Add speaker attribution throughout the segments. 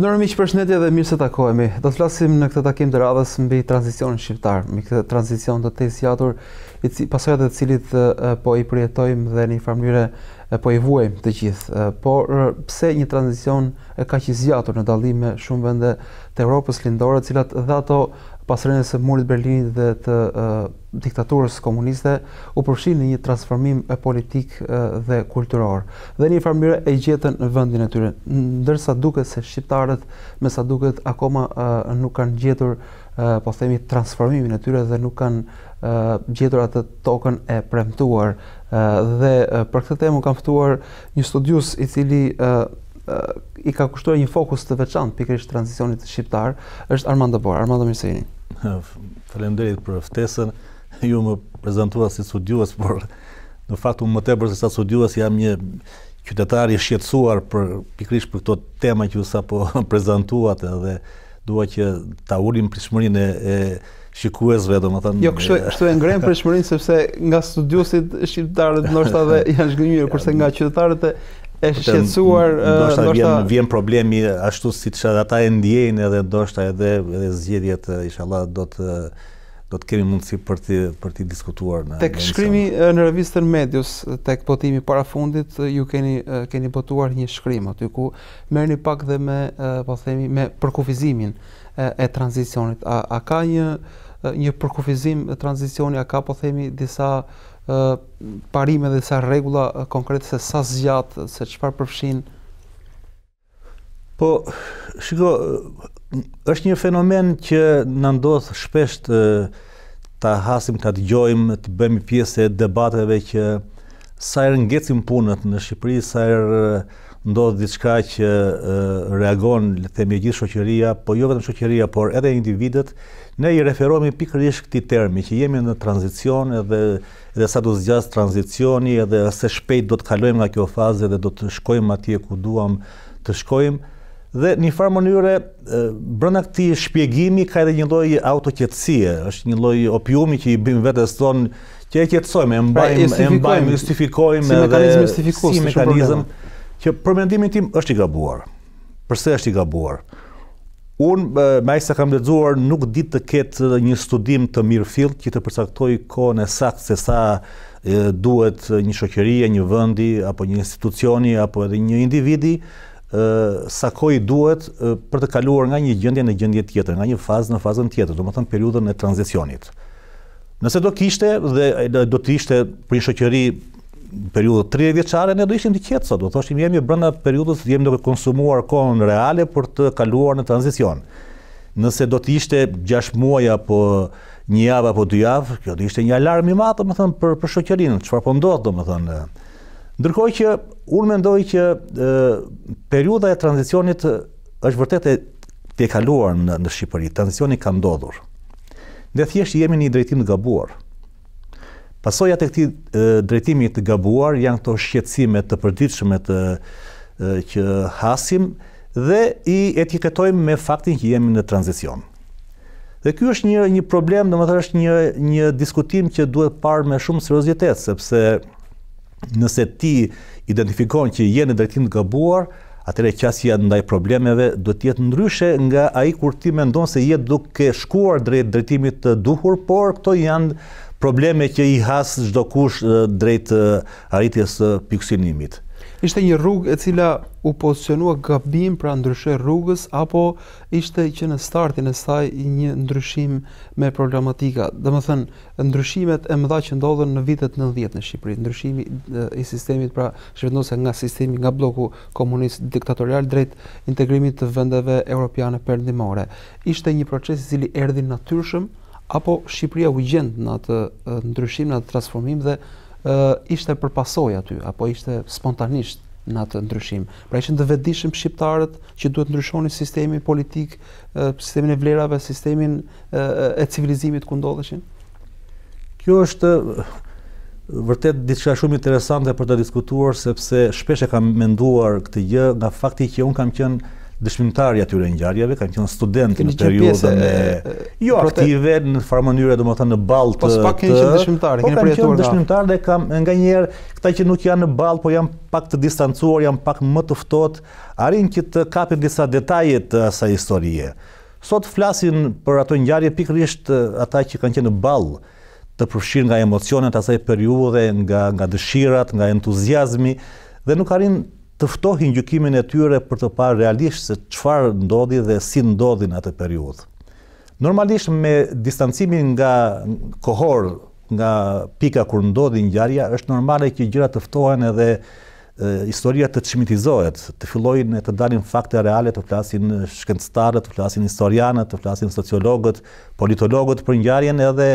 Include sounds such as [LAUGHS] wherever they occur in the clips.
Speaker 1: Përndër nëmi që përshëndetje dhe mirë se takohemi. Do të flasim në këtë takim të radhës mbi transicionin shqiptar, mbi këtë transicion të tej i cili pasojat e të cilit po i përjetojmë dhe në një farë po i vuajmë të gjithë. Por pse një transicion e kaq i zgjatur në dallim me shumë vende të Evropës lindore, të cilat dhe ato pas rënjës së murit Berlinit dhe të uh, diktaturës komuniste, u përfshin në një transformim e politik uh, dhe kulturor. Dhe një farë mënyrë e gjetën në vendin e tyre, ndërsa duket se shqiptarët, me sa duket, akoma uh, nuk kanë gjetur uh, po themi transformimin e tyre dhe nuk kanë uh, gjetur atë tokën e premtuar. Uh, dhe uh, për këtë temë kanë ftuar një studius i cili uh, i ka kushtuar një fokus të veçantë pikërisht tranzicionit shqiptar është Armando Bor. Armando Mirsini.
Speaker 2: [LAUGHS] Faleminderit për ftesën. Ju më prezantua si studiues, por në fakt unë më tepër se sa studiues jam një qytetar i shqetësuar për pikërisht për këto tema që ju sapo [LAUGHS] prezantuat edhe dua që ta ulim prishmërinë e, e shikuesve, domethënë. Jo, kështu, kështu e ngrem për
Speaker 1: shmërin, sepse nga studiusit shqiptarët nështë edhe [LAUGHS] janë shgënyrë, kurse nga qytetarët e e shqetsuar ndoshta vjen
Speaker 2: vjen problemi ashtu si ata e ndjejnë edhe ndoshta edhe edhe zgjedhjet inshallah do të do të kemi mundësi për të për të diskutuar në tek
Speaker 1: shkrimi në revistën Medius tek botimi para fundit ju keni keni botuar një shkrim aty ku merrni pak dhe me po themi me përkufizimin e, e tranzicionit a, a ka një një përkufizim e tranzicioni a ka po themi disa parime dhe sa regula konkretë se sa zjatë, se qëfar përfshin?
Speaker 2: Po, shiko, është një fenomen që nëndodhë shpesht të hasim, të të gjojmë, të bëmi pjesë e debateve që sa e rëngecim punët në Shqipëri, sa e ndodhë diçka që reagon, le themi, gjithë shoqëria, po jo vetëm shoqëria, por edhe individet, ne i referohemi pikërisht këti termi, që jemi në tranzicion edhe, edhe sa du tranzicioni edhe se shpejt do të kalojmë nga kjo faze dhe do të shkojmë atje ku duam të shkojmë. Dhe një farë mënyre, brëna këti shpjegimi ka edhe një lojë autoqetësie, është një lojë opiumi që i bim vetës tonë, që e qetësojmë e mbajmë, e mbajmë, justifikojmë, si mekanizm justifikus, si mekanizm, problem që për mendimin tim është i gabuar. Përse është i gabuar? Unë, me aqë se kam dhezuar, nuk di të ketë një studim të mirë fillt që të përcaktoj kohën e saktë se sa duhet një shoqëri, një vendi apo një institucioni apo edhe një individi ë sa kohë duhet për të kaluar nga një gjendje në gjendje tjetër, nga një fazë në fazën tjetër, domethënë periudhën e tranzicionit. Nëse do kishte dhe do të ishte për një shoqëri periudhë 30 vjeçare ne do ishim të qetë sot, do thoshim jemi jo brenda periudhës, jemi duke konsumuar kohën reale për të kaluar në tranzicion. Nëse do të ishte 6 muaj apo një javë apo dy javë, kjo do ishte një alarm i madh, domethënë për për shoqërinë, çfarë po më domethënë. Ndërkohë që unë mendoj që periudha e tranzicionit është vërtet e kaluar në në Shqipëri, tranzicionit ka ndodhur. Ne thjesht jemi në një drejtim të gabuar. Pasojat e këtij drejtimi të gabuar janë këto shqetësime të përditshme të që hasim dhe i etiketojmë me faktin që jemi në tranzicion. Dhe ky është një një problem, domethënë është një një diskutim që duhet parë me shumë seriozitet, sepse nëse ti identifikon që jeni drejtimi të gabuar, atëherë qasja ndaj problemeve do të jetë ndryshe nga ai kur ti mendon se jetë duke shkuar drejt drejtimit të duhur, por këto janë probleme që i hasë gjdo kush drejt arritjes pikësinimit. Ishte një rrugë e cila u
Speaker 1: pozicionua gabim pra ndryshe rrugës, apo ishte që në startin e staj një ndryshim me problematika? Dhe më thënë, ndryshimet e mëdha që ndodhën në vitet në dhjetë në Shqipëri, ndryshimi i sistemit pra shqipëndose nga sistemi nga bloku komunist diktatorial drejt integrimit të vendeve europiane përndimore. Ishte një proces i cili erdi natyrshëm, apo Shqipëria u gjend në atë ndryshim, në atë transformim dhe e, ishte përpasoj aty, apo ishte spontanisht në atë ndryshim. Pra ishin të vetëdijshëm shqiptarët që duhet ndryshonin sistemin politik, e, sistemin e vlerave, sistemin e, e civilizimit ku ndodheshin.
Speaker 2: Kjo është vërtet diçka shumë interesante për të diskutuar sepse shpesh e kam menduar këtë gjë nga fakti që un kam qenë dëshmitarja atyre ngjarjeve, kanë qenë studentë në periudhën e jo aktive në farë mënyrë, domethënë në ballë po, të. Po pak kanë qenë dëshmitarë, kanë përjetuar. Po dëshmitarë dhe kam nganjëherë këta që nuk janë në ballë, po janë pak të distancuar, janë pak më të ftohtë, arrin që të kapin disa detajet të asaj historie. Sot flasin për ato ngjarje pikërisht ata që kanë qenë në ballë të përfshirë nga emocionet asaj periudhe, nga nga dëshirat, nga entuziazmi dhe nuk arrin të ftohin gjykimin e tyre për të parë realisht se çfarë ndodhi dhe si ndodhi në atë periudhë. Normalisht me distancimin nga kohor, nga pika kur ndodhi ngjarja, është normale që gjëra të ftohen edhe historia të çmitizohet, të fillojnë të dalin fakte reale, të flasin shkencëtarët, të flasin historianët, të flasin sociologët, politologët për ngjarjen edhe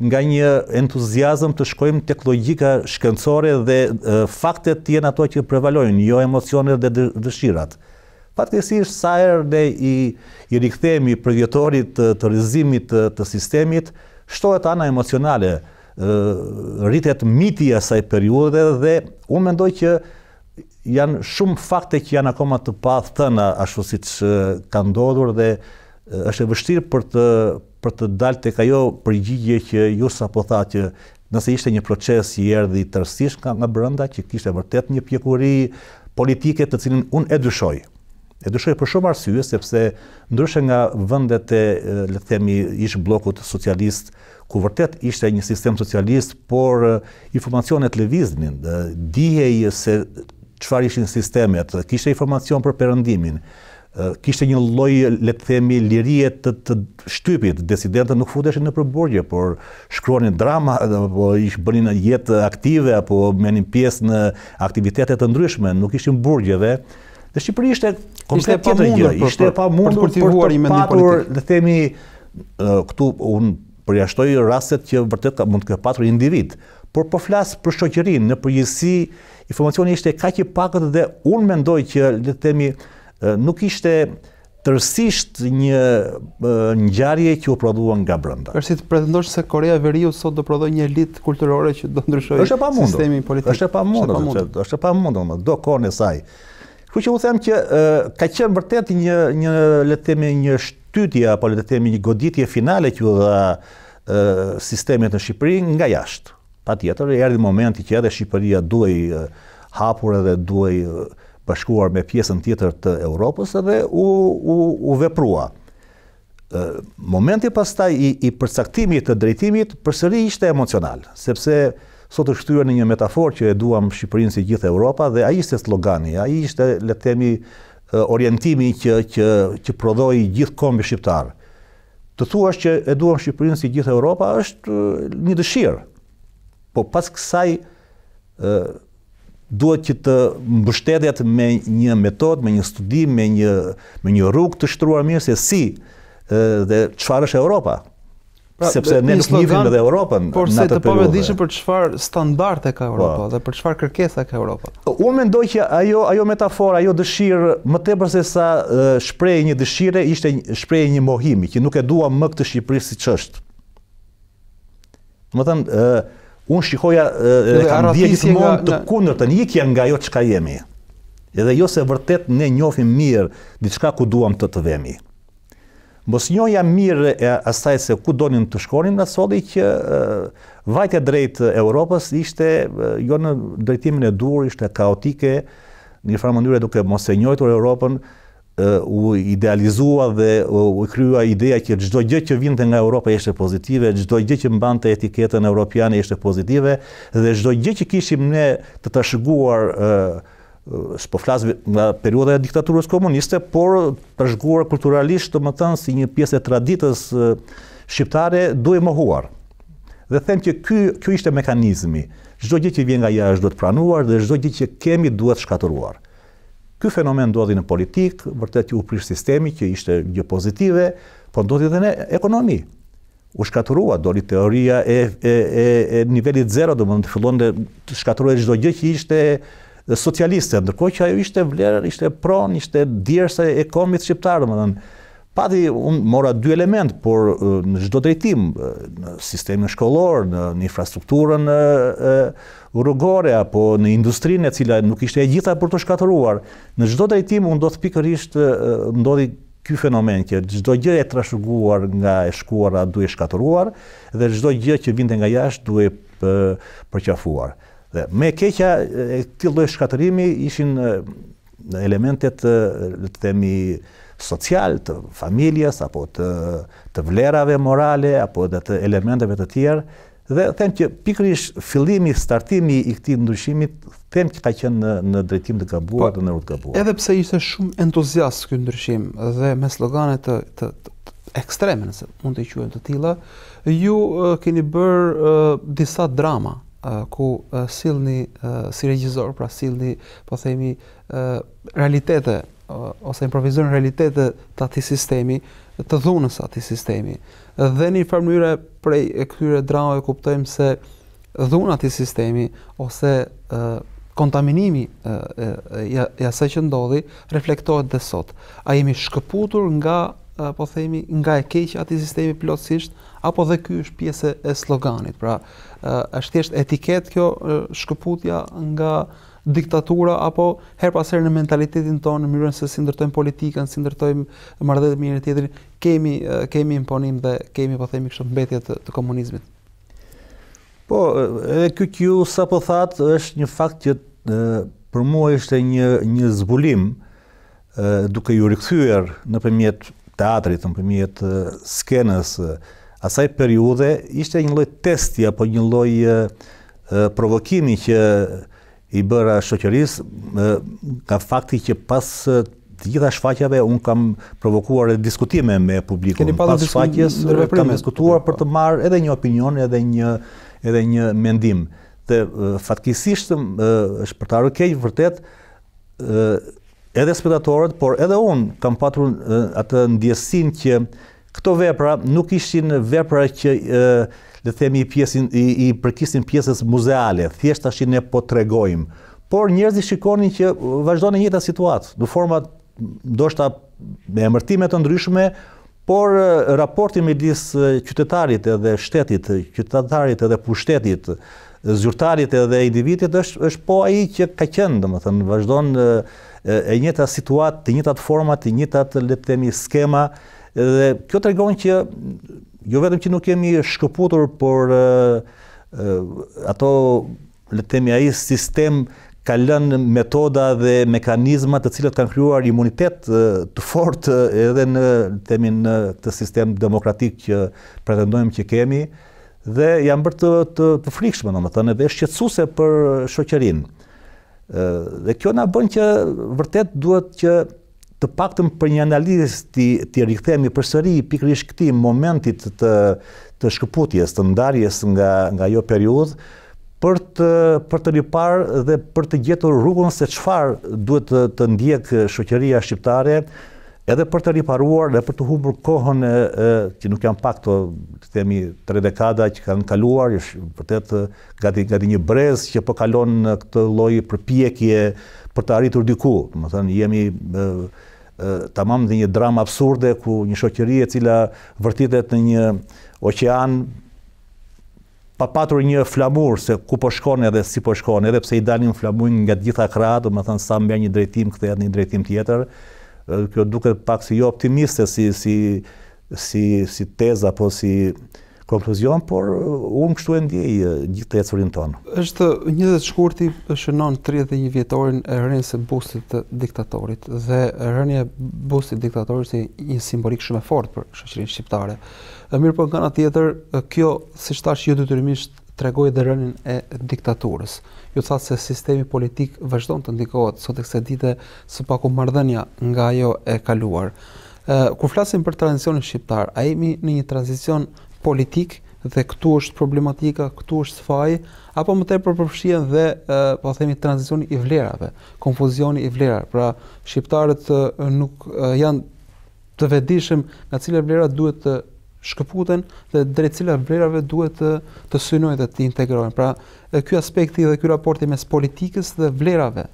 Speaker 2: nga një entuziasm të shkojmë tek logjika shkencore dhe faktet janë ato që prevalojnë, jo emocionet dhe dëshirat. Patjetërisht sa herë ne i i rikthehemi vjetorit të rrizimit të, të sistemit, shtohet ana emocionale, ë rritet miti i asaj periudhe dhe unë mendoj që janë shumë fakte që janë akoma të pa thënë ashtu siç ka ndodhur dhe është e vështirë për të për të dalë tek ajo përgjigje që ju po tha që nëse ishte një proces i erdhi tërësisht nga, nga brenda që kishte vërtet një pjekuri politike të cilën unë e dyshoj. E dyshoj për shumë arsye sepse ndryshe nga vendet e le të themi ish bllokut socialist ku vërtet ishte një sistem socialist, por informacionet lëviznin, dihej se çfarë ishin sistemet, kishte informacion për perëndimin kishte një lloj le të themi lirie të, të shtypit, desidentët nuk futeshin në përborgje, por shkruanin drama apo ishë bënin jetë aktive apo merrnin pjesë në aktivitete të ndryshme, nuk ishin burgjeve. Dhe Shqipëri ishte komplet të gjë, ishte pa mundur për, të patur, politik. Le të themi këtu un përjashtoj rastet që vërtet mund të ka patur individ, por po flas për shoqërinë në përgjithësi, informacioni ishte kaq i pakët dhe un mendoj që le të themi nuk ishte tërsisht një ngjarje që u prodhuan nga brenda. Është të pretendosh se Korea e Veriut sot do prodhojë një elitë kulturore që do ndryshojë sistemin politik. Është e pamundur. Është e pamundur, është e pamundur, do kone e saj. Kjo që u them që ka qenë vërtet një një le të themi një shtytje apo le të themi një goditje finale që u dha sistemit në Shqipëri nga jashtë. Patjetër, erdhi momenti që edhe Shqipëria duhej hapur edhe duhej bashkuar me pjesën tjetër të Europës dhe u, u, u veprua. Momenti pastaj i, i përcaktimit të drejtimit përsëri ishte emocional, sepse sot është këtyre në një metaforë që e duam Shqipërinë si gjithë Europa dhe a ishte slogani, a ishte letemi orientimi që, që, që prodhoi gjithë kombi shqiptarë. Të thuash që e duam Shqipërinë si gjithë Europa është një dëshirë, po pas kësaj e, duhet që të mbështetet me një metod, me një studim, me një, me një rrugë të shtruar mirë, se si dhe qëfar është Europa,
Speaker 1: pra, sepse ne nuk njifim edhe Europën por në periode. Por se të povedishëm
Speaker 2: për qëfar standarde
Speaker 1: ka po. Europa pa. dhe për qëfar kërkesa ka Europa.
Speaker 2: Unë mendoj që ajo, ajo metafora, ajo dëshirë, më tepër se sa shprej një dëshire, ishte shprej një mohimi, që nuk e dua më këtë Shqipëri si që është. Më ë unë shikoja e, kam dhje gjithmonë të kundër të njikja nga jo që jemi. Edhe jo se vërtet ne njofim mirë diçka ku duam të të vemi. Mos njoja mirë e asaj se ku donim të shkonim nga sodi që e, vajtja drejt Europës ishte jo në drejtimin e dur, ishte kaotike, një farë mëndyre duke mos e njojtur Europën, u idealizua dhe u kryua ideja që gjdo gjë që vinte nga Europa ishte pozitive, gjdo gjë që mbante etiketën europiane ishte pozitive, dhe gjdo gjë që kishim ne të të shëguar, s'po flasë nga periode e diktaturës komuniste, por të shëguar kulturalisht të më tënë si një pjesë e traditës shqiptare, duhe më huar. Dhe them që kjo ishte mekanizmi. Gjdo gjë që vjen nga ja është do të pranuar dhe gjdo gjë që kemi duhet shkatoruar. Ky fenomen ndodhi në politik, vërtet që u prish sistemi që ishte gjë pozitive, po ndodhi edhe në ekonomi. U shkatërua doli teoria e e e e nivelit 0, do të të fillon të shkatërrohej çdo gjë që ishte socialiste, ndërkohë që ajo ishte vlerë, ishte pron, ishte djersa e komit shqiptar, domethënë pati un mora dy element, por në çdo drejtim, në sistemin shkollor, në, në infrastrukturën e, e, rrugore apo në industrinë e cila nuk ishte e gjitha për të shkatëruar, në çdo drejtim u ndodh pikërisht ndodhi ky fenomen që çdo gjë e trashëguar nga e shkuara duhet shkatëruar dhe çdo gjë që vinte nga jashtë duhet përqafuar. Dhe më e keqja e këtij lloj shkatërimi ishin elementet të themi social të familjes apo të të vlerave morale apo të elementeve të tjera dhe them që pikërisht fillimi, startimi i këtij ndryshimit, them që ta qenë në drejtim të gabuar, po, në rrugë të gabuar. Edhe
Speaker 1: pse ishte shumë entuziast ky ndryshim dhe me slogane të të nëse mund të quhen të tilla, ju keni bër disa drama ku sillni si regjisor, pra sillni po themi realitete ose improvizojnë realitetet të ati sistemi, të dhunës ati sistemi. Dhe një farë prej e këtyre drama e kuptojmë se dhunë ati sistemi ose e, kontaminimi e, e, ja, ja që ndodhi reflektohet dhe sot. A jemi shkëputur nga e, po themi, nga e keqë ati sistemi plotësisht, apo dhe ky është pjesë e sloganit. Pra, është thjesht etiket kjo shkëputja nga diktatura apo her pas herë në mentalitetin tonë, në mënyrën se si ndërtojmë politikën, si ndërtojmë marrëdhëniet me njëri tjetrin, kemi kemi imponim dhe kemi po themi kështu mbetje të, të komunizmit.
Speaker 2: Po, edhe ky që ju sapo that është një fakt që e, për mua ishte një një zbulim e, duke ju rikthyer nëpërmjet teatrit, nëpërmjet skenës asaj periudhe, ishte një lloj testi apo një lloj provokimi që i bëra shoqërisë, ka fakti që pas të gjitha shfaqjeve un kam provokuar e diskutime me publikun. Keni pas shfaqjes kam diskutuar për të marrë edhe një opinion, edhe një edhe një mendim. Dhe fatkisisht është për ta rë vërtet edhe spektatorët, por edhe un kam patur atë ndjesinë që këto vepra nuk ishin vepra që le themi i pjesin i, i përkisin pjesës muzeale, thjesht tash ne po tregojmë. Por njerëzit shikonin që vazhdon e njëta situatë, në forma ndoshta me emërtime të ndryshme, por raporti midis qytetarit edhe shtetit, qytetarit edhe pushtetit, zyrtarit edhe individit është është po ai që ka qenë, domethënë vazhdon e, e situatë, të njëjtat format, të njëjtat le të themi skema dhe kjo tregon që jo vetëm që nuk kemi shkëputur, por ato le të themi ai sistem ka lënë metoda dhe mekanizma të cilët kanë krijuar imunitet të fortë edhe në le të themi në këtë sistem demokratik që pretendojmë që kemi dhe janë bërë të të frikshëm domethënë edhe shqetësuese për shoqërinë. Ëh dhe kjo na bën që vërtet duhet që të paktën për një analizë të, të rikthehemi përsëri pikërisht pikrish këti momentit të, të shkëputjes, të ndarjes nga, nga jo periudhë, për të për të ripar dhe për të gjetur rrugën se çfarë duhet të, të ndjek shoqëria shqiptare edhe për të riparuar dhe për të humbur kohën e, e, që nuk janë pak të, të themi tre dekada që kanë kaluar, është vërtet gati gati një brez që po kalon në këtë lloj përpjekje për të arritur diku, do të thënë jemi e, tamam dhe një dramë absurde ku një shoqëri e cila vërtitet në një oqean pa patur një flamur se ku po shkon edhe si po shkon, edhe pse i dalin flamurin nga gjitha krahat, dhe me thënë sa mbaj një drejtim këthe në një drejtim tjetër. Kjo duke pak si jo optimiste si si si teza apo si konkluzion, por uh, unë kështu e ndjej uh, gjithë të jetësurin tonë.
Speaker 1: Êshtë një dhe të shkurti shënon 31 vjetorin e rrënjë se busit të diktatorit dhe rrënjë e busit diktatorit si një simbolik shumë e fort për shëqërin shqiptare. mirë për po, nga nga tjetër, kjo si shtash ju të të të regoj dhe rrënjën e diktaturës. Ju të thasë se sistemi politik vazhdojnë të ndikohet sot e kse dite së paku mardhenja nga jo e kaluar. Kër flasim për transicionin shqiptar, a imi një tranzicion politik dhe këtu është problematika, këtu është sfaj, apo më tepër përfshihen dhe e, po themi tranzicioni i vlerave, konfuzioni i vlerave. Pra shqiptarët e, nuk e, janë të vetëdijshëm nga cilat vlera duhet të shkëputen dhe drejt cilat vlerave duhet të të synojnë dhe të integrohen. Pra ky aspekti dhe ky raporti mes politikës dhe vlerave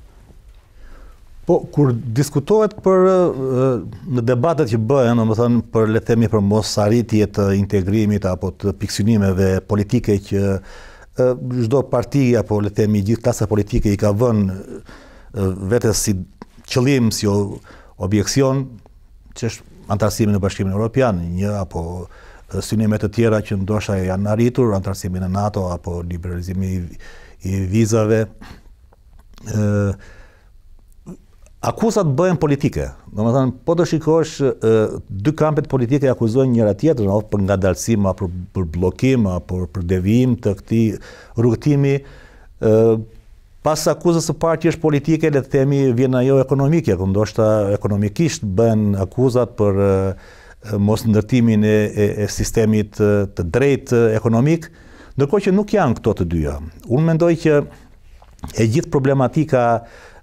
Speaker 2: Po, kur diskutohet për në debatet që bëhen, në më thënë, për le themi për mos arritje të integrimit apo të piksynimeve politike që gjdo parti apo le themi gjithë klasa politike i ka vënë vetës si qëlim, si objekcion, që është antarësimin në bashkimin Europian, një apo synimet të tjera që ndosha janë arritur, antarësimin në NATO apo liberalizimi i vizave, në akuzat bëhen politike. Po do të po të shikosh uh, dy kampet politike akuzojnë njëra tjetrën apo për ngadalësim apo për, për bllokim apo për, për devijim të këtij rrugëtimi uh, pas akuzës së parë që është politike, le të themi, vjen ajo ekonomike, ku ndoshta ekonomikisht bën akuzat për mos ndërtimin e, e, e sistemit të drejtë ekonomik, ndërkohë që nuk janë këto të dyja. Unë mendoj që e gjithë problematika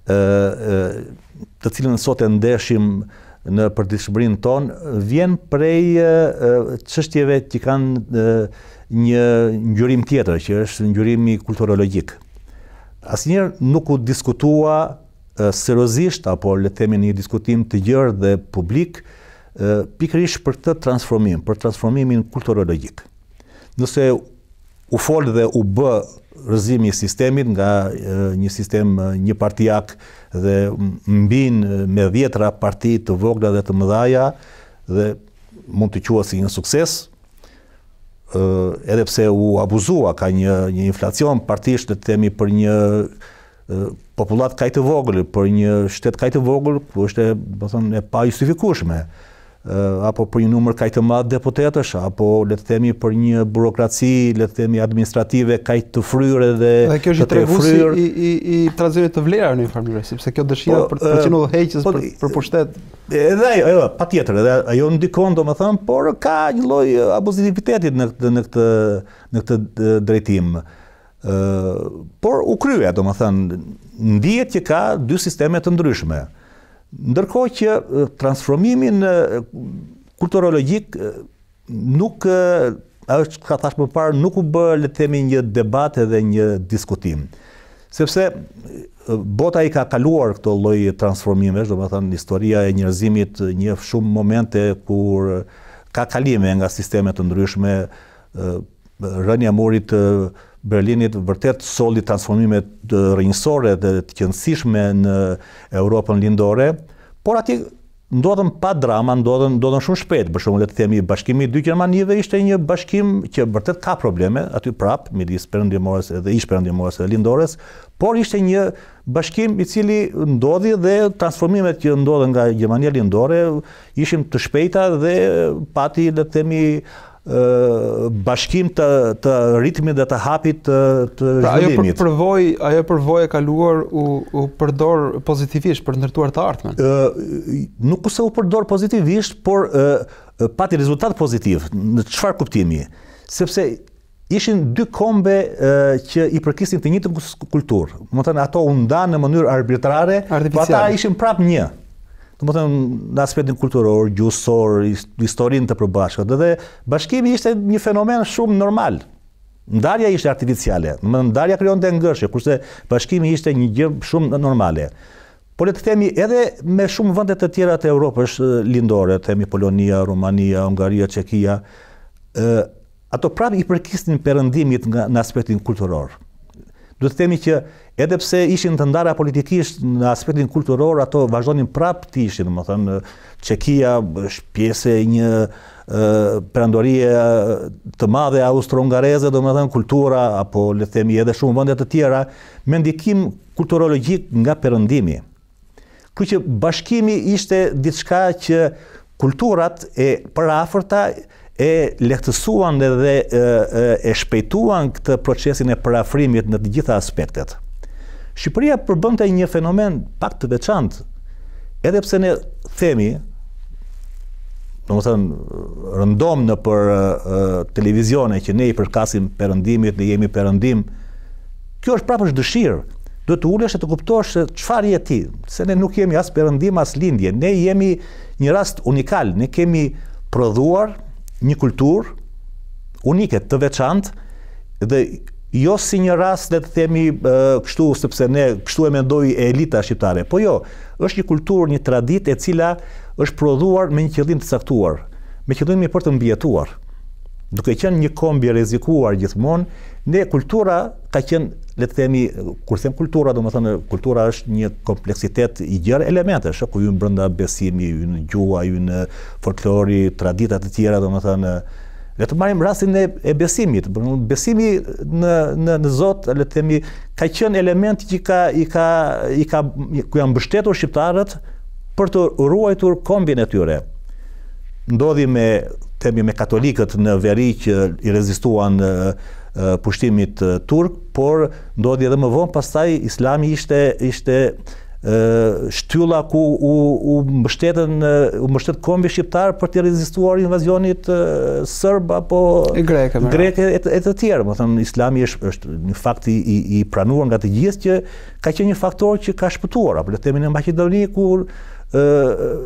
Speaker 2: të cilën sot e ndeshim në përdishtëbrin ton vjen prej qështjeve që kanë një njërim tjetër që është njërimi kulturologik asë nuk u diskutua serozisht apo le temi një diskutim të gjërë dhe publik pikrish për të transformim për transformimin kulturologik nëse u folë dhe u bë rëzimi i sistemit nga një sistem një partijak dhe mbin me vjetra parti të vogla dhe të mëdhaja dhe mund të qua si një sukses edhe pse u abuzua ka një një inflacion partisht të temi për një populat kajtë voglë për një shtetë kajtë voglë ku është e pa justifikushme apo për një numër kajtë të madhë deputetësh, apo le të themi për një burokraci, le të themi administrative kajtë të fryrë dhe të Dhe kjo është i tregusi i,
Speaker 1: i, trazirit të
Speaker 2: vlerar në informirë, sepse kjo dëshira po, për, të qenu dhe heqës po, për, pushtet. Edhe, jo, ajo, pa tjetër, edhe ajo ndikon, do më thëmë, por ka një loj abuzitivitetit në, në, këtë, në këtë drejtim. por u kryve, do më thëmë, ndijet që ka dy sistemet të ndryshme. Ndërkohë që transformimin kulturologjik nuk është ka thash më parë nuk u bë le të themi një debat edhe një diskutim. Sepse bota i ka kaluar këto lloj transformimesh, domethënë historia e njerëzimit një shumë momente kur ka kalime nga sisteme të ndryshme rënja murit të Berlinit vërtet soli transformimet të rinjësore dhe të qëndësishme në Europën lindore, por ati ndodhen pa drama, ndodhen ndodhen shumë shpejt. Për shembull, le të themi, Bashkimi i dy Gjermanive ishte një bashkim që vërtet ka probleme aty prap, midis përëndimores dhe ish përëndimores së Lindores, por ishte një bashkim i cili ndodhi dhe transformimet që ndodhen nga Gjermania Lindore ishin të shpejta dhe pati le të themi bashkim të ritmit dhe të hapit të pra, zhvillimit. Apo
Speaker 1: ajo përvoj e kaluar u përdor pozitivisht për ndërtuar të ardhmen.
Speaker 2: Ë, nuk kusë u përdor pozitivisht, por pati rezultat pozitiv. Në çfarë kuptimi? Sepse ishin dy kombe që i përkisin të njëjtës kulturë. Do të thënë ato u ndanën në mënyrë arbitrare, Po ata ishin prapë një do në aspektin kulturor, gjuhësor, historinë të përbashkët. Dhe bashkimi ishte një fenomen shumë normal. Ndarja ishte artificiale, në të thënë ndarja krijonte ngërshje, kurse bashkimi ishte një gjë shumë normale. Por le të themi edhe me shumë vende të tjera të Evropës lindore, themi Polonia, Rumania, Hungaria, Çekia, ë ato prapë i përkistin perëndimit në aspektin kulturor. Do të themi që edhe pse ishin të ndara politikisht në aspektin kulturor, ato vazhdonin prap të ishin, më thënë, Qekia është pjesë e një përëndorie të madhe austro-ungareze, do më thënë, kultura, apo le themi edhe shumë vëndet të tjera, me ndikim kulturologjik nga përëndimi. Kërë që bashkimi ishte diçka që kulturat e përafërta e lehtësuan dhe e, e, shpejtuan këtë procesin e përafrimit në të gjitha aspektet. Shqipëria përbënte një fenomen pak të veçantë, edhe pse ne themi, në më thënë, rëndom në për televizione që ne i përkasim përëndimit ne jemi përëndim, kjo është prapë është dëshirë, duhet të ullesh e të kuptosh se qëfar je ti, se ne nuk jemi asë përëndim, asë lindje, ne jemi një rast unikal, ne kemi prodhuar një kulturë unike, të veçantë, dhe jo si një rast dhe të themi kështu, sepse ne kështu e mendoj e elita shqiptare, po jo, është një kultur, një tradit e cila është prodhuar me një qëllim të saktuar, me qëllim një për të mbjetuar. duke e qenë një kombi rezikuar gjithmonë, ne kultura ka qenë, le të themi, kur them kultura, do më thëmë, kultura është një kompleksitet i gjerë elementesh, ku ju në brënda besimi, ju në gjua, ju në folklori, traditat të tjera, do më thëmë, Le të marrim rastin e besimit. besimi në në në Zot, le të themi, ka qenë element që ka i ka i ka ku janë mbështetur shqiptarët për të ruajtur kombin e tyre. Ndodhi me themi me katolikët në veri që i rezistuan pushtimit turk, por ndodhi edhe më vonë pastaj Islami ishte ishte shtylla ku u, u mbështetën u mbështet kombi shqiptar për të rezistuar invazionit sërbë apo greke e të tjerë, më thënë islami është është një fakt i i pranuar nga të gjithë që ka qenë një faktor që ka shpëtuar apo le të themi në Maqedoni kur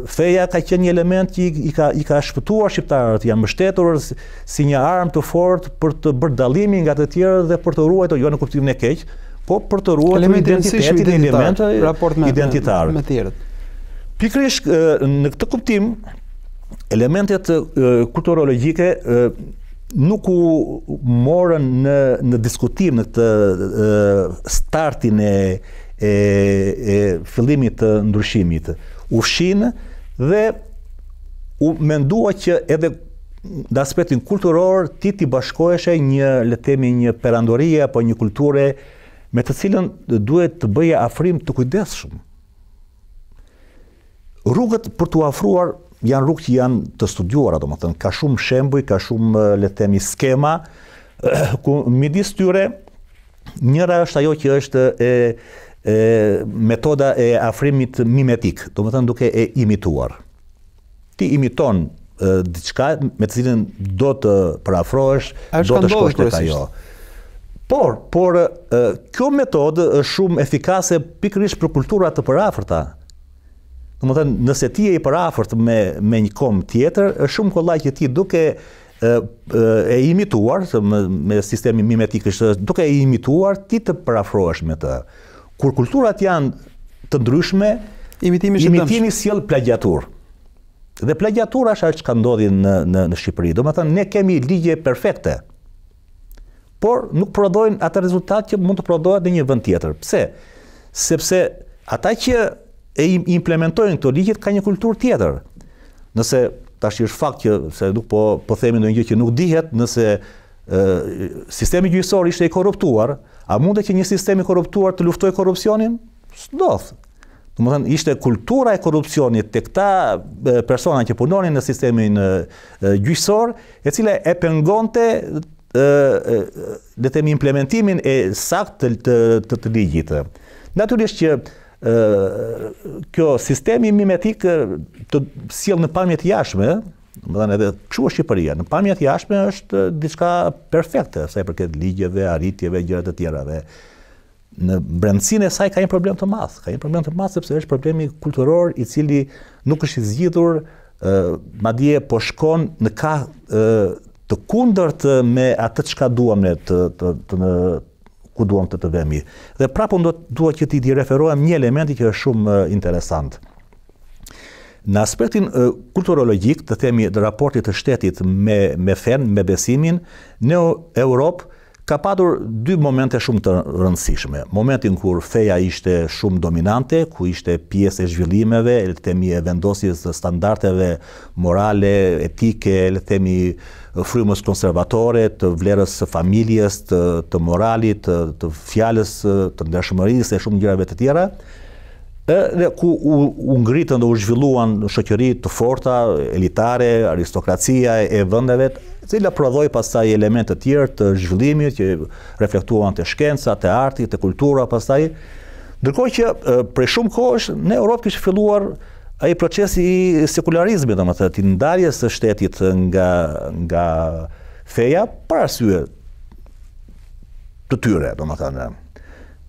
Speaker 2: feja ka qenë një element që i, ka i ka shpëtuar shqiptarët, janë mbështetur si një armë të fortë për të bërë dallimin nga të tjerë dhe për të ruajtur jo në kuptimin e keq, po për të ruar identitetin e elementit raport me identitar. tjerët. Pikrisht në këtë kuptim elementet kulturologjike nuk u morën në në diskutim në të startin e e, fillimit të ndryshimit. U shin dhe u mendua që edhe në aspektin kulturor ti ti bashkoheshe një le të themi një perandoria, apo një kulture me të cilën duhet të bëje afrim të kujdesshëm. Rrugët për t'u afruar janë rrugë që janë të studiuara, domethënë ka shumë shembuj, ka shumë le të themi skema [CLEARS THROAT] ku midis tyre njëra është ajo që është e e metoda e afrimit mimetik, do më thënë duke e imituar. Ti imiton diçka me të cilën do të parafrohesh, do të shkosh tek ajo. Por, por, kjo metodë është shumë efikase pikrish për kulturat të përafërta. Në më nëse ti e i përafërt me, me një kom tjetër, është shumë kollaj që ti duke e imituar, me, me sistemi mimetik është, duke e imituar, ti të përafërosh me të. Kur kulturat janë të ndryshme, imitimi, imitimi s'jelë plagiaturë dhe plagjatura është ajo ka ndodhi në në në Shqipëri. Domethënë ne kemi ligje perfekte por nuk prodhojnë atë rezultat që mund të prodhohet në një vend tjetër. Pse? Sepse ata që e implementojnë këto ligjet kanë një kulturë tjetër. Nëse tash është fakt që se nuk po po themi ndonjë gjë që nuk dihet, nëse ë sistemi gjyqësor ishte i korruptuar, a mundet që një sistem i korruptuar të luftojë korrupsionin? S'do. Do të ishte kultura e korrupsionit tek këta persona që punonin në sistemin gjyqësor, e cila e pengonte dhe temi implementimin e sakt të, të, të, ligjit. Naturisht që kjo sistemi mimetik të sjell në pamje të jashme, më dhanë edhe që është Shqipëria, në pamje të jashme është diçka perfekte, saj për këtë ligjeve, arritjeve, gjërat të tjera dhe në brendësin e saj ka një problem të masë, ka një problem të masë sepse është problemi kulturor i cili nuk është i zgjidhur, madje po shkon në ka të kundërt me atë që ka duam ne të të të në ku duam të të vemi. Dhe prapë do të dua që ti të referohem një elementi që është shumë interesant. Në aspektin e, kulturologjik, të themi raportit të shtetit me me fen, me besimin në Europë, ka padur dy momente shumë të rëndësishme. Momentin kur feja ishte shumë dominante, ku ishte pjesë e zhvillimeve, e le temi e vendosis të standarteve morale, etike, e le temi frymës konservatore, të vlerës familjes, të moralit, të fjales, të ndërshmëris, e shumë njërave të tjera dhe ku u, ngritën dhe u zhvilluan shoqëri të forta, elitare, aristokracia e vendeve, e cila prodhoi pastaj elemente të tjerë të zhvillimit që reflektuan te shkenca, te arti, te kultura pastaj. Ndërkohë që prej shumë kohë, në Europë kishte filluar ai procesi i sekularizmit, domethënë të ndarjes së shtetit nga nga feja për arsye të tyre, domethënë. Të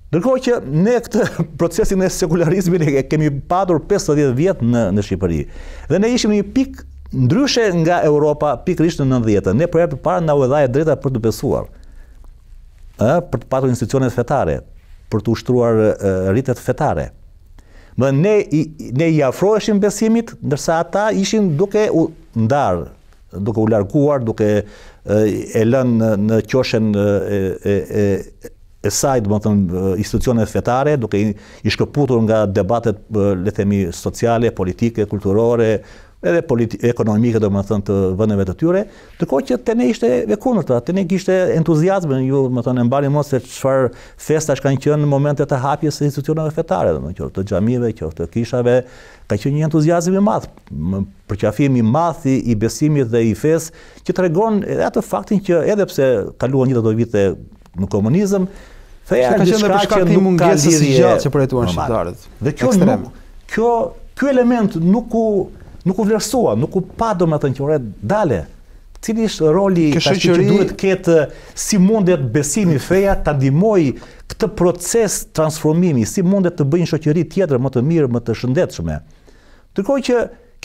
Speaker 2: Ndërkohë që ne këtë [LAUGHS] procesin e sekularizmit e kemi padur 50 vjet në në Shqipëri. Dhe ne ishim në një pikë ndryshe nga Europa pikërisht në 90-të. Ne për herë të parë nda u edhaje e drejta për të besuar. ë për të patur institucionet fetare, për të ushtruar rritet fetare. Do ne ne i afroheshim besimit, ndërsa ata ishin duke u ndar, duke u larguar, duke e lënë në qoshen e e e e saj, do fetare, duke i shkëputur nga debatet le të themi sociale, politike, kulturore, edhe ekonomike, do më të vëndëve të tyre, të kohë që të ne ishte vekunë, kunër të, të ne kishte entuziasme, ju, më thënë, e mbali mos se qëfar festa shkan qënë në momente të hapjes e institucionave fetare, do më thënë, të gjamive, të kishave, ka që një entuziasme i madhë, përqafim i madhë, i besimit dhe i fes, që të regon edhe atë faktin që edhe pse kaluan një të do vite në komunizëm, feja një shka që nuk ka lirje e tuan shqiptarët. Dhe kjo nuk, kjo, ky element nuk u nuk u vlerësua, nuk u pa do që të një uret dale. Cili është roli të ashtë që duhet ketë si mundet besimi feja të andimoj këtë proces transformimi, si mundet të bëjnë shoqëri tjetër më të mirë, më të shëndetshme. Tërkoj që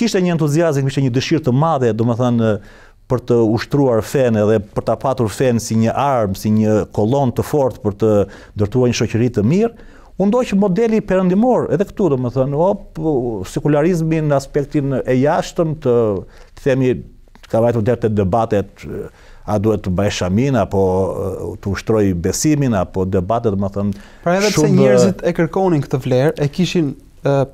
Speaker 2: kishtë e një entuziazëm, kishtë e një dëshirë të madhe, do më thënë, për të ushtruar fen edhe për ta patur fen si një armë, si një kolon të fort për të dërtuar një shoqëri të mirë, u ndoq modeli perëndimor edhe këtu domethënë o sekularizmi në aspektin e jashtëm të, të themi ka vajtur deri te debatet a duhet të bëj shamin apo të ushtroj besimin apo debatet domethënë pra edhe pse shumë... njerëzit
Speaker 1: e kërkonin këtë vlerë e kishin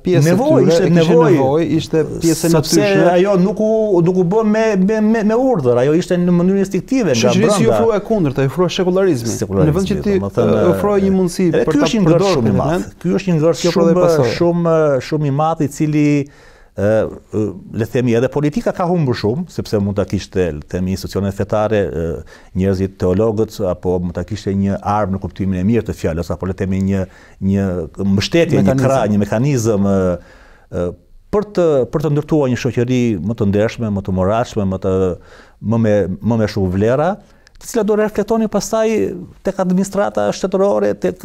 Speaker 1: pjesë e tyre, ishte nevojë, nevoj, ishte pjesë e natyrshme. Sepse
Speaker 2: ajo nuk u nuk u bë me me me, me urdhër, ajo ishte në mënyrë instiktive nga brenda. Shehri ofroi kundër, ai ofroi sekularizmin. Në vend që ti ofroi një mundësi për ta përdorur më më. Ky është një gjë që po shumë shumë i madh i cili le themi edhe politika ka humbur shumë, sepse mund ta kishte le themi institucionet fetare, njerëzit teologët apo mund ta kishte një armë në kuptimin e mirë të fjalës, apo le themi një një mbështetje, një krah, një mekanizëm për të për të ndërtuar një shoqëri më të ndershme, më të moralshme, më të më me më me shumë vlera, të cilat do reflektoni pastaj tek administrata shtetërore, tek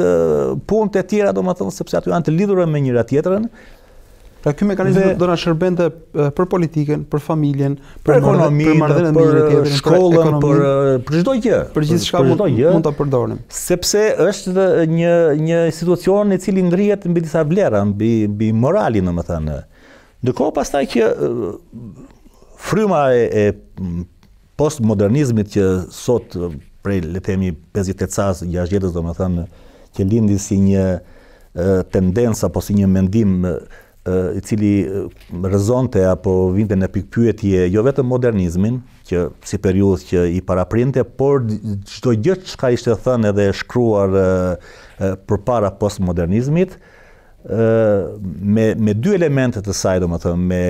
Speaker 2: punët e tjera, domethënë sepse ato janë të lidurën me njëra tjetrën, Pra ky mekanizëm do na shërbente
Speaker 1: për politikën, për familjen, për ekonominë, për marrëdhënien për shkollën, për
Speaker 2: për çdo gjë. Për gjithçka mund mund ta përdorim. Sepse është një një situacion i cili ndrihet mbi disa vlera, mbi mbi moralin, domethënë. Ndërkohë pastaj që fryma e, e postmodernizmit që sot prej le të themi 50-60 jetës domethënë që lindi si një tendencë apo si një mendim i cili rëzonte apo vinte në pikpyetje jo vetëm modernizmin, që si periudhë që i paraprinte, por çdo gjë që ka ishte thënë edhe shkruar përpara postmodernizmit, ë me me dy elemente të saj, domethënë me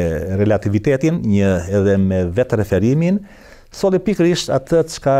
Speaker 2: relativitetin, një edhe me referimin, sot e pikërisht atë çka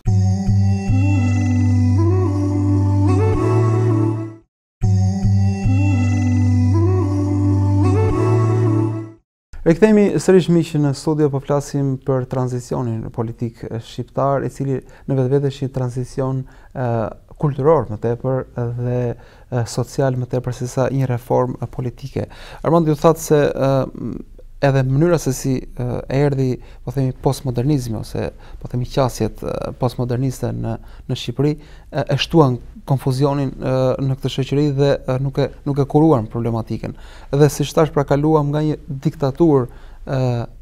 Speaker 1: E këthejmi sërish miqë që në studio për flasim për transicionin politik shqiptar, i cili në vetë vetë është një transicion kulturor më tepër dhe social më tepër se sa një reform politike. Armand, ju thatë se edhe mënyra se si uh, erdhi, po themi postmodernizmi ose po themi qasjet uh, postmoderniste në në Shqipëri uh, e shtuan konfuzionin uh, në këtë shoqëri dhe uh, nuk e nuk e kuruan problematikën. Dhe si shtash pra kaluam nga një diktaturë uh,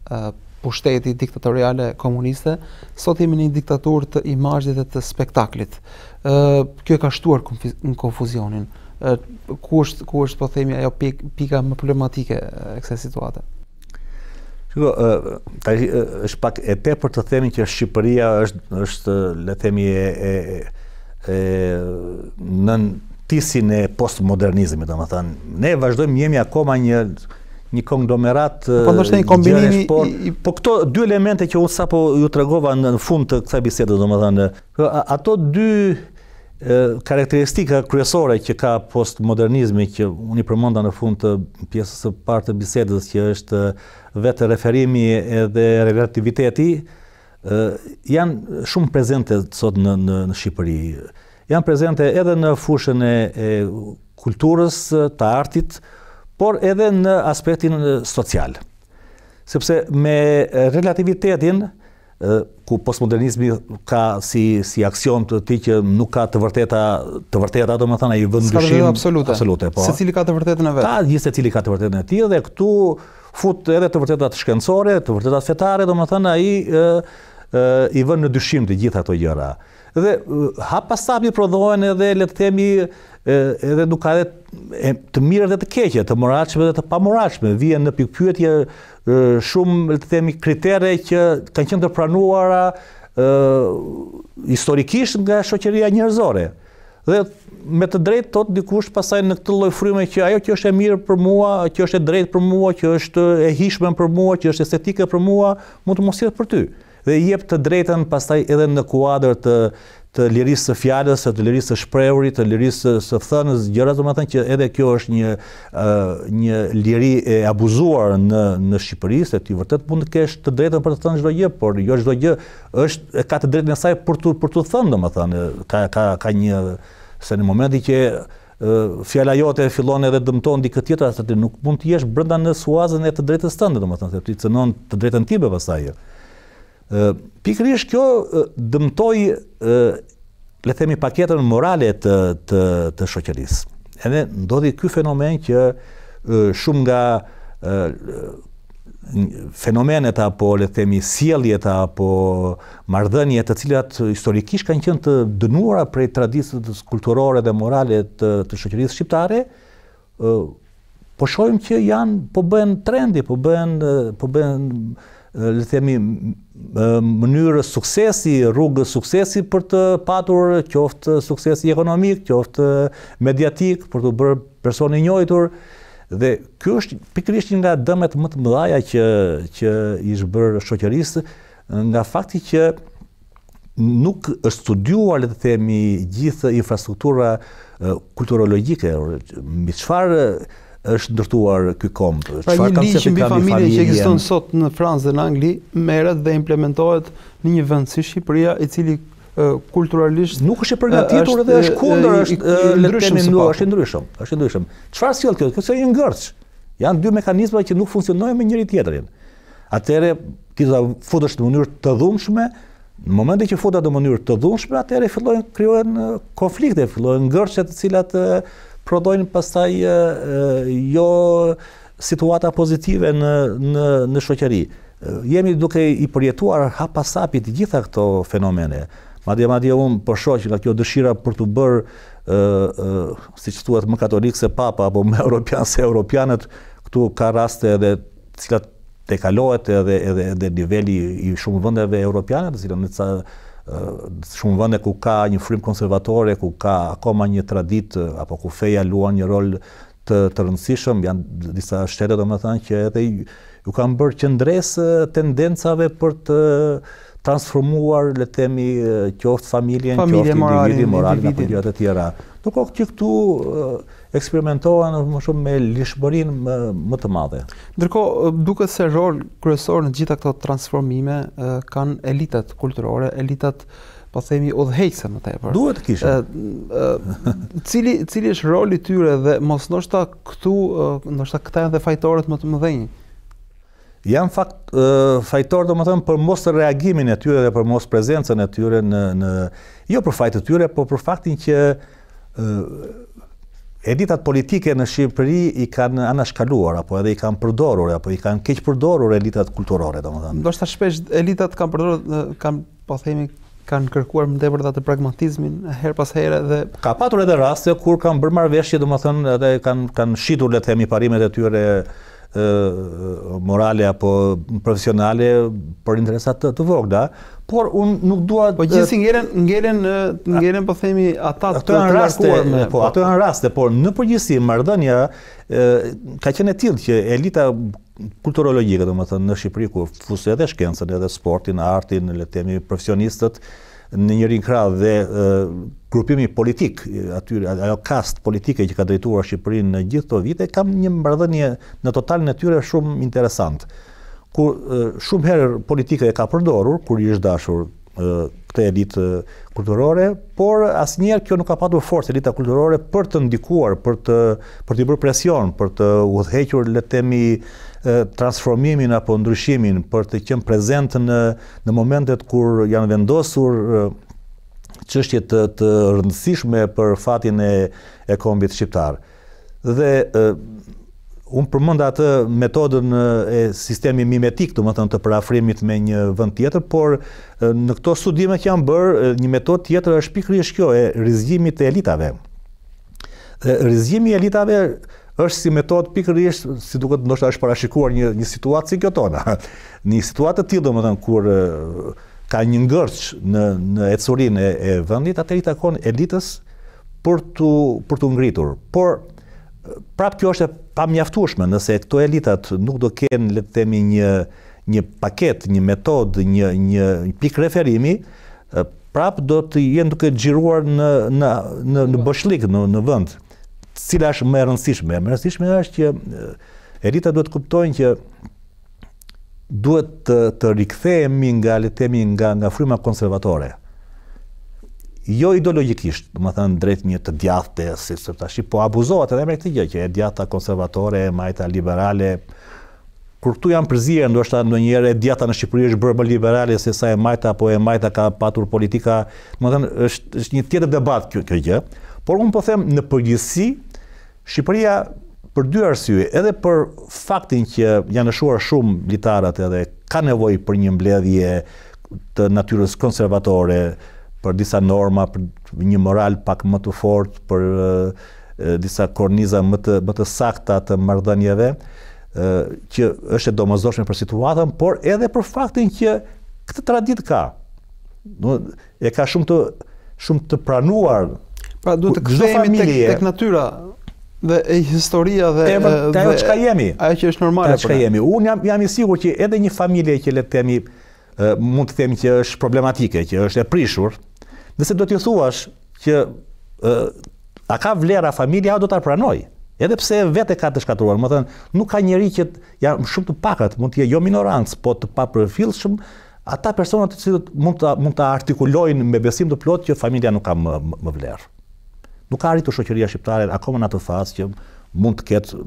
Speaker 1: ë uh, pushteti diktatoriale komuniste, sot jemi në një diktaturë të imazhit dhe të spektaklit. ë uh, Kjo e ka shtuar konfuzionin. Uh, ku është ku është po themi ajo pika më problematike e kësaj situate?
Speaker 2: Shiko, ta është pak e te për të themi që Shqipëria është, është le themi, e, e, e, në tisin e postmodernizmi, do më thënë. Ne vazhdojmë jemi akoma një një konglomerat po ndoshta një kombinim i por, i po këto dy elemente që unë sapo ju tregova në fund të kësaj bisede domethënë ato dy karakteristika kryesore që ka postmodernizmi që unë i përmenda në fund të pjesës së partë të bisedës që është vetë referimi edhe relativiteti janë shumë prezente të sot në, në, në Shqipëri janë prezente edhe në fushën e, e kulturës të artit por edhe në aspektin social sepse me relativitetin ku postmodernizmi ka si si aksion të tij që nuk ka të vërteta të vërteta do të thonë ai vend dyshim absolute, absolute po secili ka të vërtetën e vet. Ka gjithë secili ka të vërtetën e tij dhe këtu fut edhe të vërteta të shkencore, të vërteta fetare do të thonë ai i vën në dyshim të gjitha ato gjëra dhe hapasap një prodhojnë edhe letëtemi edhe nuk ka edhe të mirë dhe të keqe, të moraqme dhe të pamoraqme, vijen në pikpyetje shumë letëtemi kritere që kanë qenë të pranuara historikisht nga shoqeria njërzore. Dhe me të drejt të të dikush pasaj në këtë lojfrime që ajo që është e mirë për mua, që është e drejt për mua, që është e hishme për mua, që është estetike për mua, mund të mos jetë për ty dhe i jep të drejtën pastaj edhe në kuadër të të lirisë së fjalës, të lirisë së shprehurit, të lirisë së thënës, gjëra domethënë që edhe kjo është një uh, një liri e abuzuar në në Shqipëri, se ti vërtet mund të kesh të drejtën për të thënë çdo gjë, por jo çdo gjë është e ka të drejtën e saj për të për të thënë domethënë, ka ka ka një se në momentin që fjala jote fillon edhe dëmton dikë tjetër, atë nuk mund të jesh brenda në suazën e të drejtës tënde, domethënë, se ti cënon të drejtën time pastaj. Jo pikrish kjo dëmtoj, le themi, paketën morale të, të, të shoqërisë. Edhe ndodhi ky fenomen që shumë nga fenomenet apo le themi sjelljet apo marrëdhëniet të cilat historikisht kanë qenë të dënuara prej traditës kulturore dhe morale të, të shoqërisë shqiptare, po shohim që janë po bëhen trendi, po bëhen po bëhen le të themi mënyrë suksesi, rrugë suksesi për të patur qoftë suksesi ekonomik, qoftë mediatik për të bërë person i njohur dhe ky është pikërisht nga dëmet më të mëdha që që i është bërë shoqërisë nga fakti që nuk është studiuar le të themi gjithë infrastruktura kulturologjike mbi çfarë është ndërtuar ky komb. Pra, Çfarë pra, kam se mbi familje që ekziston
Speaker 1: sot në Francë dhe në Angli, merret dhe implementohet në një vend si Shqipëria, i cili
Speaker 2: kulturalisht nuk është e përgatitur dhe është kundër është ndryshëm se pa. Është ndryshëm, është ndryshëm. Çfarë sjell kjo? Kjo është një ngërç. Janë dy mekanizma që nuk funksionojnë me njëri tjetrin. Atëherë ti do futesh në mënyrë të dhunshme, në momentin që futa në mënyrë të dhunshme, atëherë fillojnë krijohen konflikte, fillojnë ngërçe të cilat prodhojnë pastaj jo situata pozitive në në në shoqëri. Jemi duke i përjetuar hap pas hapi të gjitha këto fenomene. Madje madje un po shoh nga kjo dëshira për të bërë ë ë siç thuhet më katolik se papa apo më europian se europianët, këtu ka raste edhe të cilat tekalohet edhe edhe edhe niveli i shumë vendeve europiane, të cilat në ca shumë vënde ku ka një frim konservatore, ku ka akoma një tradit, apo ku feja luan një rol të rëndësishëm, janë disa shtetet, domethënë më thanë, që edhe ju kam bërë qëndres tendencave për të transformuar, le themi, qoftë familjen, qoftë individi, moralin, apo gjërat e tjera. Nuk kohë që këtu eksperimentohen më shumë me lishëbërin më, të madhe. Ndërko, duke se rol kryesor
Speaker 1: në gjitha këto transformime, kanë elitat kulturore, elitat po themi udhëheqëse më tepër. Duhet të kishë. [LAUGHS] cili cili është roli tyre dhe mos ndoshta këtu ndoshta këta janë dhe fajtorët më të mëdhenj
Speaker 2: janë fakt, fajtor do më thëmë për mos reagimin e tyre dhe për mos prezencën e tyre në, në jo për fajtë të tyre, po për faktin që elitat editat politike në Shqipëri i kanë anashkaluar, apo edhe i kanë përdorur, apo i kanë keqë përdorur elitat kulturore, do më thëmë.
Speaker 1: Do shta shpesh, elitat kanë përdorur, kanë, po themi, kanë kërkuar më për të pragmatizmin her pas here dhe...
Speaker 2: Ka patur edhe raste kur kanë bërë marveshje, do më edhe kanë, kanë shqitur, le themi, parimet e tyre, morale apo profesionale për interesat të, të vogla, por unë nuk dua... Po gjithë
Speaker 1: ngeren, ngeren, ngeren, po themi, ata të të raste, me, po, po, ato
Speaker 2: janë raste, por në përgjithësi, mardënja ka qene tilë që elita kulturologjike, dhe më thënë, në Shqipëri, ku fusë edhe shkencën, edhe sportin, artin, le letemi profesionistët, në njërin krah dhe grupimi politik, atyre, ajo kast politike që ka drejtuar Shqipërin në gjithë të vite, kam një mbërdhënje në total në tyre shumë interesant. Kur, shumë herë politika e ka përdorur, kur i është dashur këte elitë kulturore, por asë njerë kjo nuk ka patur forse elita kulturore për të ndikuar, për të, për të bërë presion, për të udhequr, le transformimin apo ndryshimin, për të qenë prezent në, në momentet kur janë vendosur qështje të, të rëndësishme për fatin e, e kombit shqiptar. Dhe e, unë përmënda atë metodën e sistemi mimetik, të më thënë të parafrimit me një vënd tjetër, por në këto studime që janë bërë, një metod tjetër është pikri është kjo e rizgjimit të elitave. Dhe rizgjimi elitave është si metod pikri është, si duke të është parashikuar një, një situatë si kjo tona. [LAUGHS] Një situatë të tjilë, do më thënë, kur ka një ngërç në në ecurin e e vendit atë takon elitës për tu për tu ngritur. Por prapë kjo është e pamjaftueshme nëse këto elitat nuk do kenë le të themi një një paketë, një metodë, një një pikë referimi, prapë do të jenë duke xhiruar në në në në boshllik në në vend. Cila është më e rëndësishme? Më e rëndësishme është që elita duhet të kuptojnë që duhet të, të rikthehemi nga letemi nga nga fryma konservatore jo ideologjikisht, do të thënë drejt një të djathtë si se tash po abuzohet edhe me këtë gjë që e djatha konservatore, e majta liberale. Kur këtu janë përzier, ndoshta ndonjëherë e djatha në Shqipëri është bërë më liberale se sa e majta apo e majta ka patur politika, do të thënë është është një tjetër debat kjo kjo gjë. Por unë po them në përgjithësi Shqipëria për dy arsye, edhe për faktin që janë shuar shumë litarat edhe ka nevoj për një mbledhje të natyrës konservatore, për disa norma, për një moral pak më të fort, për disa korniza më të, më të sakta të mardhënjeve, që është e domozdoshme për situatën, por edhe për faktin që këtë tradit ka. e ka shumë të, shumë të pranuar Pra duhet të kthehemi tek, tek natyra dhe e historia dhe... E ajo që ka jemi. Ajo që është normal e ajo jemi. Unë jam i sigur që edhe një familje që le të temi, mund të themi që është problematike, që është e prishur, dhe se do të ju thuash që a ka vlera familje, a do të arpranoj. Edhe pse vete ka të shkatruar, më thënë, nuk ka njëri që jam shumë të pakat, mund të je jo minorancë, po të pa për filshëm, ata personat të cilët mund të artikulojnë me besim të plotë që familja nuk ka më vlerë nuk ka rritur shoqëria shqiptare akoma në atë fazë që mund të ketë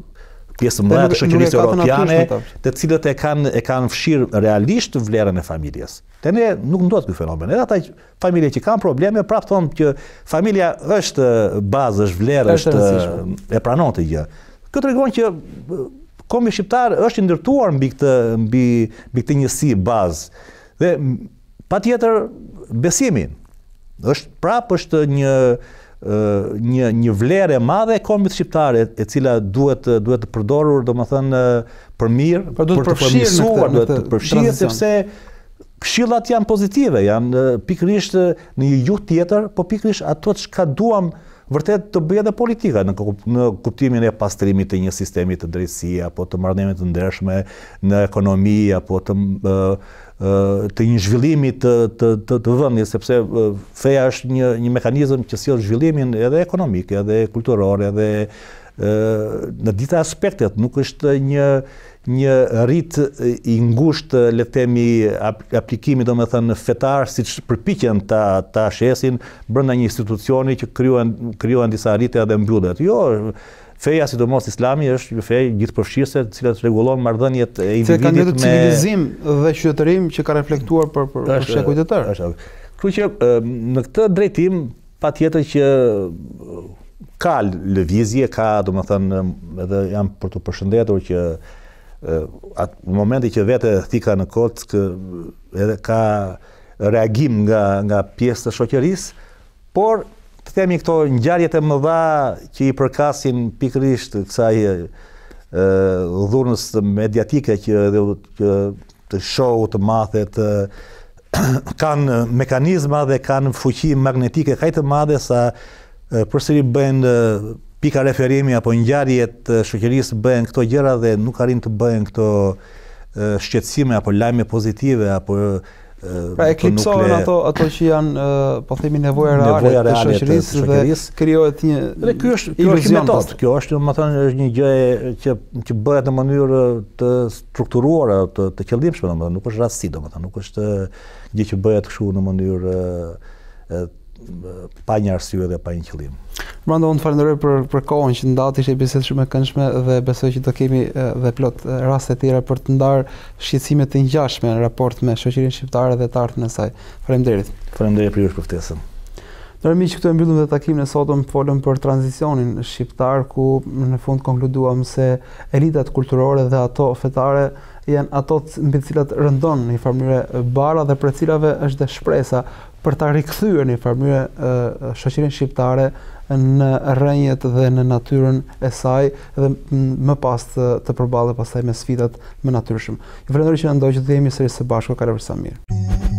Speaker 2: pjesë më të shoqërisë europiane, të cilët e kanë e kanë fshir realisht vlerën e familjes. Te ne nuk ndodh ky fenomen. Edhe ata familje që kanë probleme, prapë thonë që familja është bazë, është vlerë, është e pranon të gjë. Kjo tregon që kombi shqiptar është i ndërtuar mbi këtë mbi mbi këtë njësi bazë. Dhe patjetër besimin është prapë është një një një vlerë e madhe e kombit shqiptare e cila duhet duhet të përdorur domethënë për mirë për të përmirësuar duhet të përfshirë sepse këshillat janë pozitive janë pikërisht në një gjuhë tjetër po pikërisht ato çka duam vërtet të bëjë edhe politika në, në kuptimin e pastrimit të një sistemi të drejtësi apo të marrëdhënieve të ndershme në ekonomi apo të uh, të një zhvillimi të, të, të, vëndje, sepse feja është një, një mekanizm që si është zhvillimin edhe ekonomik, edhe kulturor, edhe në dita aspektet, nuk është një, një rrit i ngusht, le temi, aplikimi, do me thënë, fetar, si që përpikjen ta, ta shesin, brënda një institucioni që kryuan kryohen disa rrit edhe mbyllet. Jo, feja sidomos islami është një fe gjithëpërfshirëse e cila rregullon marrëdhëniet e individit me civilizim
Speaker 1: dhe qytetërim që ka reflektuar për për, për shekujt
Speaker 2: e tërë. Kështu që në këtë drejtim patjetër që ka lëvizje, ka domethënë edhe jam për të përshëndetur që atë në momentin që vete thika në kock edhe ka reagim nga nga pjesë të shoqërisë, por të themi këto ngjarjet e mëdha që i përkasin pikërisht kësaj ë dhunës mediatike që edhe që të show të madhe të [CLEARS THROAT] kanë mekanizma dhe kanë fuqi magnetike kajtë të madhe sa përsëri bëhen pika referimi apo ngjarjet e shoqërisë bëhen këto gjëra dhe nuk arrin të bëhen këto shqetsime apo lajme pozitive apo Pra e po ato
Speaker 1: ato që janë po themi nevoja reale të shoqërisë dhe krijohet një dhe ky është ky është metod.
Speaker 2: Kjo është domethënë është një gjë që që bëhet në mënyrë të strukturuar të të qëllimshme domethënë nuk është rastësi domethënë nuk është gjë që bëhet kështu në mënyrë pa një arsye dhe pa një qëllim.
Speaker 1: Prandaj unë falenderoj për për kohën që ndatë ishte bisedë shumë e këndshme dhe besoj që do kemi edhe plot raste të tjera për të ndarë shqetësime të ngjashme në raport me shoqërinë shqiptare dhe të artën e saj. Faleminderit.
Speaker 2: Faleminderit për ju ftesën.
Speaker 1: Dorë miq këtu e mbyllëm dhe takim në sotëm folëm për tranzicionin shqiptar ku në fund konkluduam se elitat kulturore dhe ato fetare janë ato mbi të cilat rëndon në një farë bara dhe për cilave është dhe shpresa për ta rikthyer në formë shoqërinë shqiptare në rrënjët dhe në natyrën e saj dhe më pas të, të përballet pastaj me sfidat më natyrshëm. Ju falenderoj që ndoqët dhe jemi sërish së bashku kalorësa mirë.